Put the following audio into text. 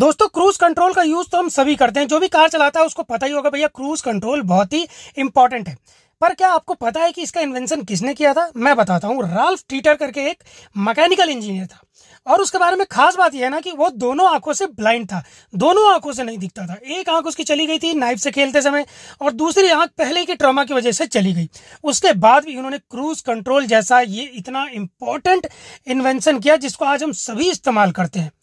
दोस्तों cruise control का use तो हम सभी करते हैं जो भी कार चलाता है उसको पता ही होगा भैया क्रूज कंट्रोल बहुत ही इंपॉर्टेंट है पर क्या आपको पता है कि इसका इन्वेंशन किसने किया था मैं बताता हूँ राल्फ टीटर करके एक मैकेनिकल इंजीनियर था और उसके बारे में खास बात यह है ना कि वो दोनों आंखों से ब्लाइंड था दोनों आंखों से नहीं दिखता था एक आंख उसकी चली गई थी नाइफ से खेलते समय और दूसरी आंख पहले के ट्रॉमा की वजह से चली गई उसके बाद भी उन्होंने क्रूज कंट्रोल जैसा ये इतना इम्पोर्टेंट इन्वेंशन किया जिसको आज हम सभी इस्तेमाल करते हैं